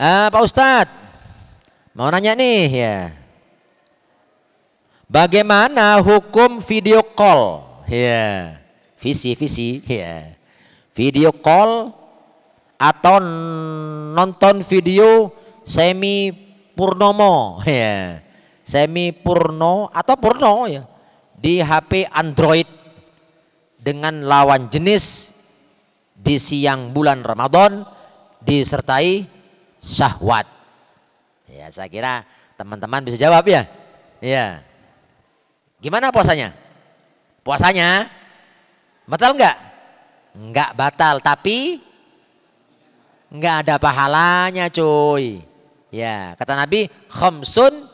ah, Pak Ustadz, mau nanya nih ya. Bagaimana hukum video call? Ya, visi visi ya. Video call atau nonton video semi purnomo ya. Semi purno atau purno ya di HP Android dengan lawan jenis di siang bulan Ramadan disertai syahwat. Ya, saya kira teman-teman bisa jawab ya. Iya. Gimana puasanya? Puasanya batal enggak? Enggak batal, tapi enggak ada pahalanya, cuy. Ya, kata Nabi, khamsun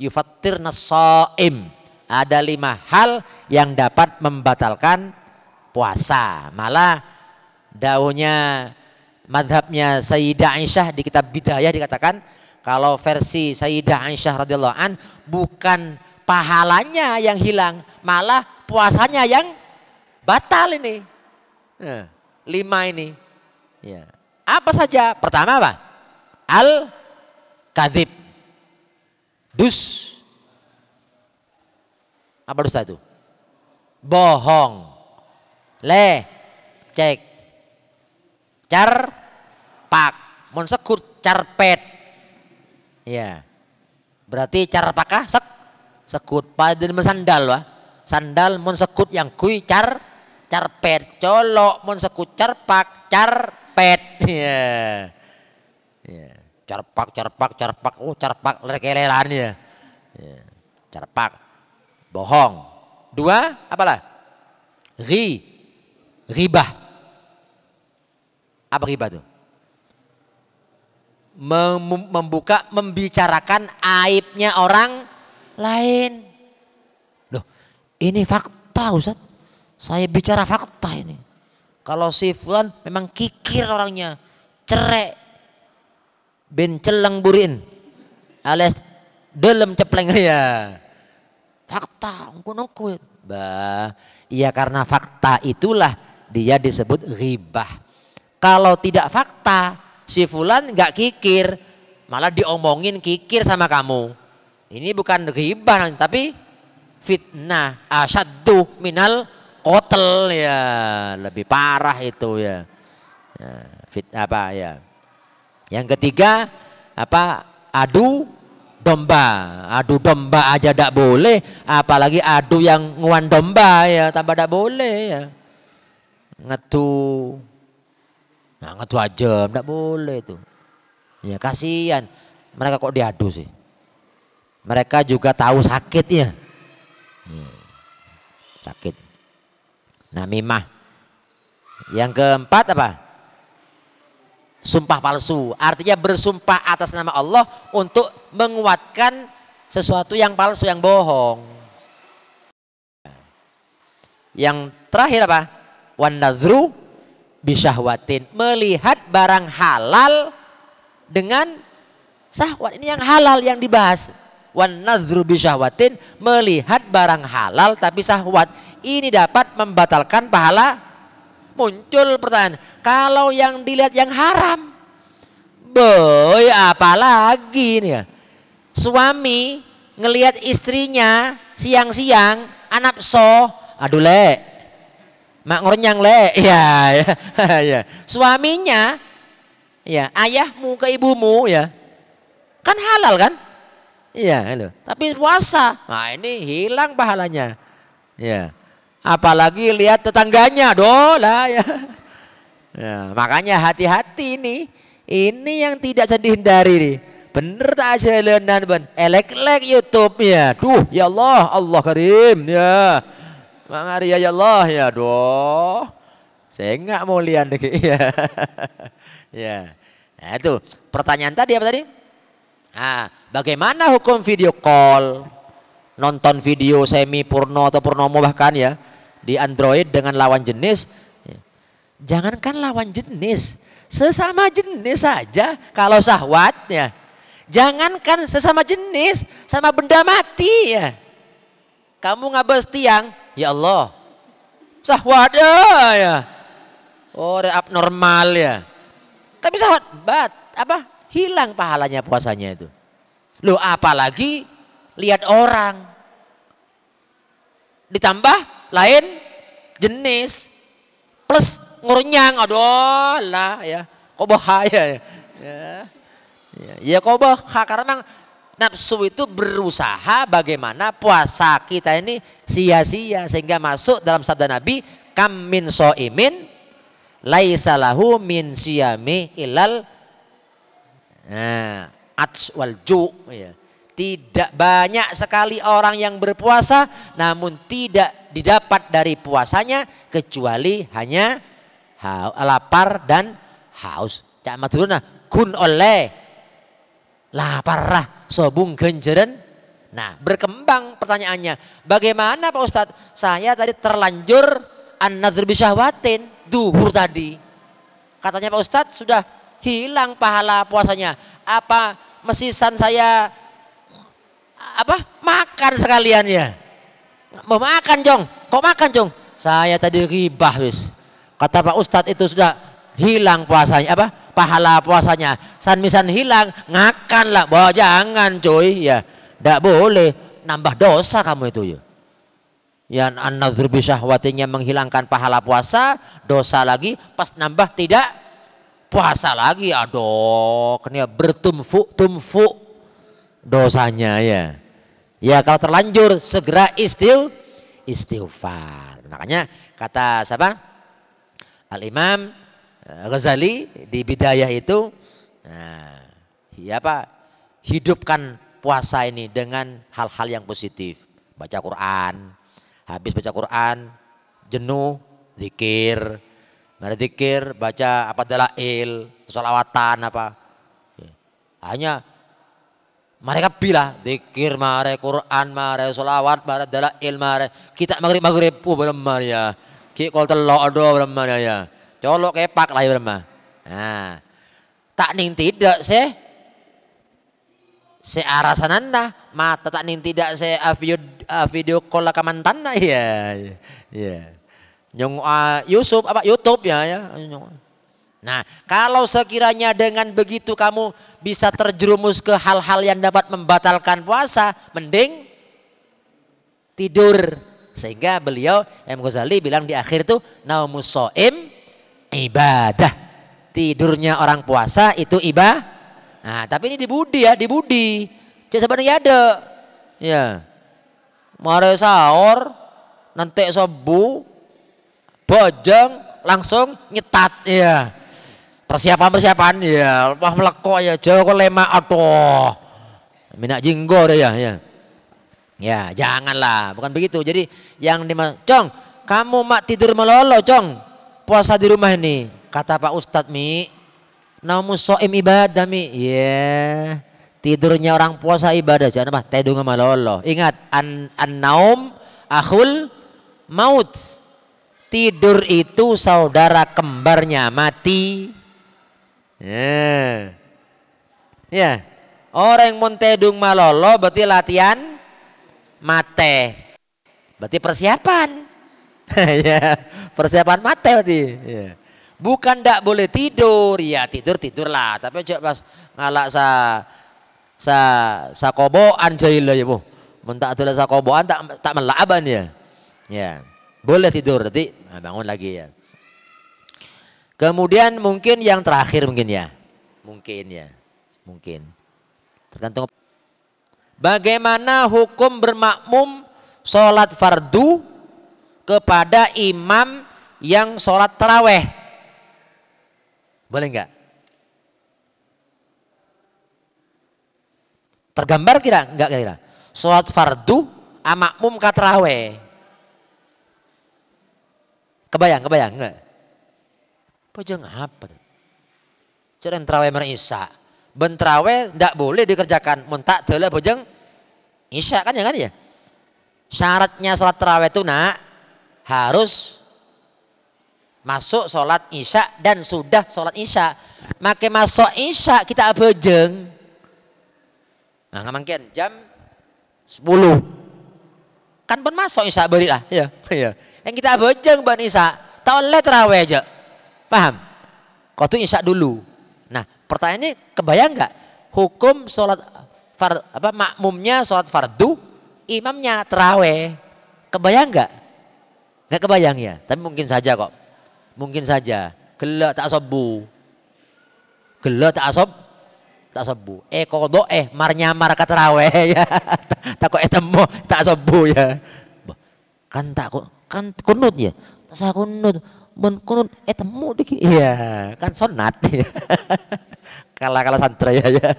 yufattir nasaim. Ada lima hal yang dapat membatalkan puasa. Malah daunnya madhabnya Sayyidah Aisyah di kitab Bidayah dikatakan kalau versi Sayyidah Aisyah radhiyallahu an bukan pahalanya yang hilang, malah puasanya yang batal ini. Nah, lima ini. Ya. Apa saja? Pertama apa? Al kadib. Dus. Apa dosa itu? Bohong. Le. Cek Carpak. Mun sekut carpet. Ya. Berarti carpakah sek sekut paden sandal wah. Sandal mun sekut yang kui car carpet. Colok mun sekut carpak carpet. Ya. Ya. Carpak carpak carpak. Oh carpak lekeleran ya. ya. Carpak. Bohong. Dua apalah? Ri. Ribah apa riba itu? Mem membuka, membicarakan aibnya orang lain. Loh, ini fakta Ustaz. Saya bicara fakta ini. Kalau si Fulan memang kikir orangnya. Cerek. Ben celeng burin. Alias dalam cepleng ya. Fakta, ngkun-ngkun. Bah, iya karena fakta itulah dia disebut ribah. Kalau tidak fakta, si fulan nggak kikir, malah diomongin kikir sama kamu. Ini bukan ghibah tapi fitnah asyaddu minal kotel ya lebih parah itu ya, ya fit apa ya yang ketiga apa adu domba adu domba aja tidak boleh apalagi adu yang nguan domba ya tambah tidak boleh ya ngetu Nah, dua jam, enggak boleh itu. Ya kasihan, mereka kok diadu sih. Mereka juga tahu sakitnya. Hmm. Sakit. Namimah. Yang keempat apa? Sumpah palsu. Artinya bersumpah atas nama Allah untuk menguatkan sesuatu yang palsu, yang bohong. Yang terakhir apa? Wanadru bisyahwatin. Melihat barang halal dengan syahwat. Ini yang halal yang dibahas. Wan nadru bisyahwatin. Melihat barang halal tapi syahwat. Ini dapat membatalkan pahala. Muncul pertanyaan. Kalau yang dilihat yang haram. Boy apalagi ini ya. Suami ngelihat istrinya siang-siang anak so aduh le Mak ngornyang le. Iya, ya, ya. Suaminya ya, ayahmu ke ibumu ya. Kan halal kan? Iya, halo. Tapi puasa, nah ini hilang pahalanya. Ya. Apalagi lihat tetangganya, dola ya. ya. Makanya hati-hati nih. Ini yang tidak jadi hindari nih. Bener tak aja lenan ben. Elek-elek YouTube ya. Duh, ya Allah, Allah Karim ya. Mangari ya, ya Allah ya doh. Saya enggak mau lihat deh. ya. ya. Nah, itu pertanyaan tadi apa tadi? Ah, bagaimana hukum video call? Nonton video semi purno atau purnomo bahkan ya di Android dengan lawan jenis. Jangankan lawan jenis, sesama jenis saja kalau sahwatnya. Jangankan sesama jenis, sama benda mati ya. Kamu ngabes tiang, Ya Allah, Sahwat ya. Oh, abnormal ya. Tapi Sahwat bat apa? Hilang pahalanya puasanya itu. Loh, apalagi lihat orang. Ditambah lain jenis plus ngurnyang aduh lah ya kok bahaya ya ya, ya, ya kok bahaya karena nafsu itu berusaha bagaimana puasa kita ini sia-sia sehingga masuk dalam sabda Nabi kam min soimin laisalahu min siyami ilal nah, ats wal ju ya. Tidak banyak sekali orang yang berpuasa namun tidak didapat dari puasanya kecuali hanya lapar dan haus. Cak maduruna kun oleh laparlah Sobung genjeren, Nah, berkembang pertanyaannya. Bagaimana Pak Ustadz? Saya tadi terlanjur an-nadzir bisyahwatin duhur tadi. Katanya Pak Ustadz sudah hilang pahala puasanya. Apa mesisan saya apa makan sekalian ya? Mau makan, Jong. Kok makan, Jong? Saya tadi ribah wis. Kata Pak Ustadz itu sudah hilang puasanya apa? pahala puasanya. San-misan hilang, ngakan lah. Bahwa jangan cuy, ya. Tidak boleh, nambah dosa kamu itu ya. Ya an-nadzur syahwatinya menghilangkan pahala puasa, dosa lagi, pas nambah tidak puasa lagi. Aduh, kena bertumpuk-tumpuk dosanya ya. Ya kalau terlanjur segera istil istighfar. Makanya kata siapa? Al Imam Ghazali di Bidayah itu nah, ya apa hidupkan puasa ini dengan hal-hal yang positif. Baca Quran, habis baca Quran, jenuh, zikir, mana zikir, baca apa adalah dalail, solawatan apa. Hanya mereka bilah zikir mare Quran mare solawat mare dalail mare kita maghrib maghrib uh, pu belum ya. Ki kol telo ado belum ya. Colok kepak lah ibarat ya, mah. Nah, tak ning tidak se se arasananda mata tak ning tidak se ah, video ah, video call ke mantanna ya. Ya. Iya. Nyong uh, Yusuf apa YouTube ya ya. Nah, kalau sekiranya dengan begitu kamu bisa terjerumus ke hal-hal yang dapat membatalkan puasa, mending tidur. Sehingga beliau Imam Ghazali bilang di akhir itu naumus soim ibadah. Tidurnya orang puasa itu ibadah. Nah, tapi ini dibudi ya, dibudi budi. Cek sebenarnya ada. Ya. Mare sahur, nanti sobu, bojeng, langsung nyetat. Ya. Persiapan-persiapan ya, wah melekok ya, jauh kok lemah atau Minak jinggo deh ya, ya. Ya, janganlah, bukan begitu. Jadi yang dimaksud, Cong, kamu mak tidur melolo, Cong puasa di rumah ini Kata Pak Ustadz Mi, namu soim ibadah Mi. Ya, yeah. tidurnya orang puasa ibadah. Jangan apa, tedung sama Allah. Ingat, an, an naum akhul maut. Tidur itu saudara kembarnya mati. Ya. Yeah. Ya. Yeah. Orang yang montedung malolo berarti latihan mate. Berarti persiapan. ya persiapan mati berarti. Iya. Bukan tidak boleh tidur, ya tidur tidurlah. Tapi cek pas ngalak sa sa sakoboan jahil ya bu. Mentak tulis sakoboan tak tak melaban ya. Ya boleh tidur nanti nah, bangun lagi ya. Kemudian mungkin yang terakhir mungkin ya, mungkin ya, mungkin tergantung. Bagaimana hukum bermakmum sholat fardu kepada imam yang sholat teraweh. Boleh nggak? Tergambar kira nggak kira? Sholat fardu amakmum teraweh, Kebayang, kebayang nggak? pojok apa? Jangan teraweh merisa. Bentrawe ndak boleh dikerjakan. Mentak telah pajang isya kan ya kan ya. Syaratnya sholat teraweh itu nak harus masuk sholat isya dan sudah sholat isya maka masuk isya kita jeng, nah mungkin jam 10 kan pun masuk isya beri lah ya ya yang kita jeng buat isya tahun let aja paham kau tuh isya dulu nah pertanyaan ini kebayang nggak hukum sholat far, apa makmumnya sholat fardu imamnya teraweh kebayang nggak nggak kebayang ya tapi mungkin saja kok mungkin saja gelak tak sobu gelak tak sob tak sobu eh kodo eh mar nyamar kata rawe ya tak kok etemu eh, tak sobu ya kan tak kok kan kunut ya tak saya kunut men kunut etemu eh, dikit iya kan sonat ya kala kala santre ya, ya,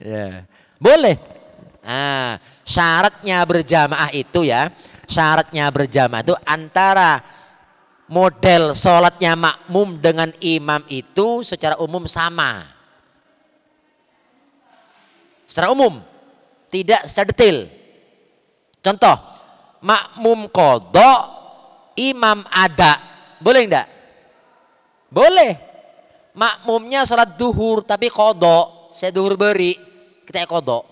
ya. boleh ah syaratnya berjamaah itu ya syaratnya berjamaah itu antara model sholatnya makmum dengan imam itu secara umum sama. Secara umum, tidak secara detail. Contoh, makmum kodok, imam ada. Boleh enggak? Boleh. Makmumnya sholat duhur tapi kodok. Saya duhur beri, kita kodok.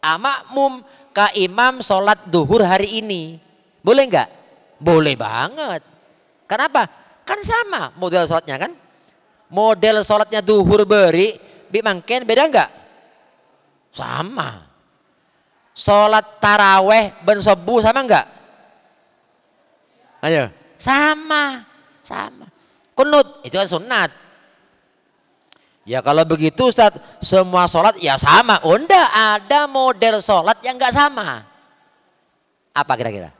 Ah, makmum ke imam sholat duhur hari ini. Boleh enggak? Boleh banget Kenapa? Kan sama model sholatnya kan. Model sholatnya duhur beri, bimangkin beda enggak? Sama. Sholat taraweh ben sebu sama enggak? Ayo. Sama. Sama. Kunut itu kan sunat. Ya kalau begitu Ustaz, semua sholat ya sama. Unda oh, ada model sholat yang enggak sama. Apa kira-kira?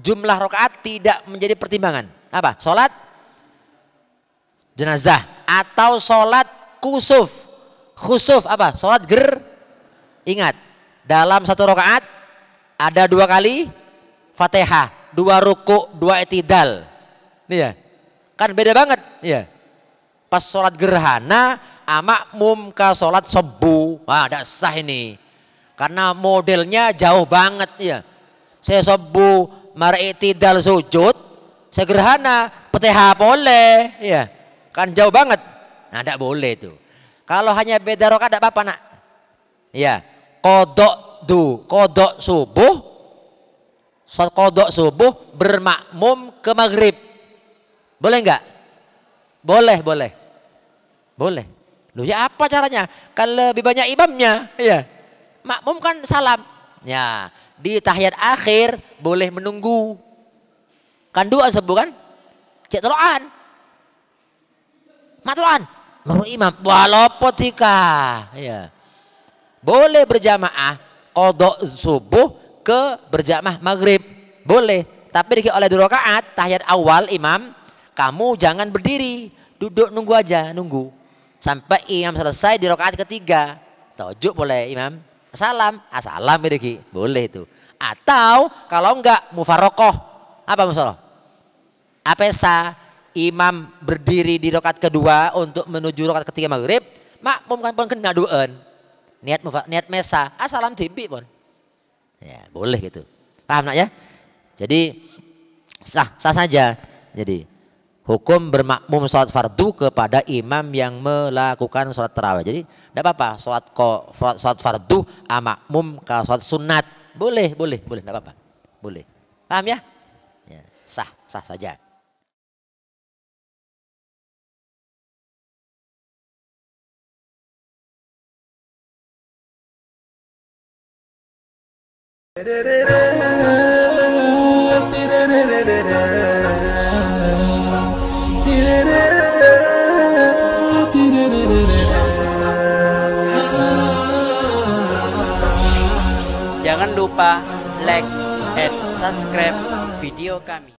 jumlah rokaat tidak menjadi pertimbangan. Apa? Sholat jenazah atau sholat kusuf. Khusuf apa? Sholat ger. Ingat, dalam satu rokaat ada dua kali fatihah, dua ruku, dua etidal. Nih ya, kan beda banget. Ya, pas sholat gerhana amak ah, mumka sholat sebu. Wah, tidak sah ini. Karena modelnya jauh banget ya. Saya sebu, dal sujud sederhana peteha boleh ya kan jauh banget nah tidak boleh itu kalau hanya beda roka tidak apa-apa nak ya kodok du kodok subuh kodok subuh bermakmum ke maghrib boleh nggak boleh boleh boleh lu ya apa caranya kan lebih banyak imamnya ya makmum kan salam Ya, di tahiyat akhir boleh menunggu. Kan sebut kan? Cek teroan. Matulan. Menurut imam. Walopotika. Ya. Boleh berjamaah kodok subuh ke berjamaah maghrib. Boleh. Tapi dikit oleh dua rakaat tahiyat awal imam. Kamu jangan berdiri. Duduk nunggu aja. Nunggu. Sampai imam selesai di rakaat ketiga. Tojuk boleh imam. Salam, asalam ah, ini ya, Boleh itu. Atau kalau enggak mufarokoh. Apa masalah? Apesa imam berdiri di rokat kedua untuk menuju rokat ketiga maghrib mak kan pun kena duen niat mufa, niat mesa asalam ah, tibi pun ya boleh gitu paham nak ya jadi sah sah saja jadi hukum bermakmum sholat fardu kepada imam yang melakukan sholat terawih. Jadi tidak apa-apa sholat, sholat fardu amakmum ah, ke sholat sunat. Boleh, boleh, boleh, tidak apa-apa. Boleh. Paham ya? ya? Sah, sah saja. Da da da da da da da da da Jangan lupa like and subscribe video kami.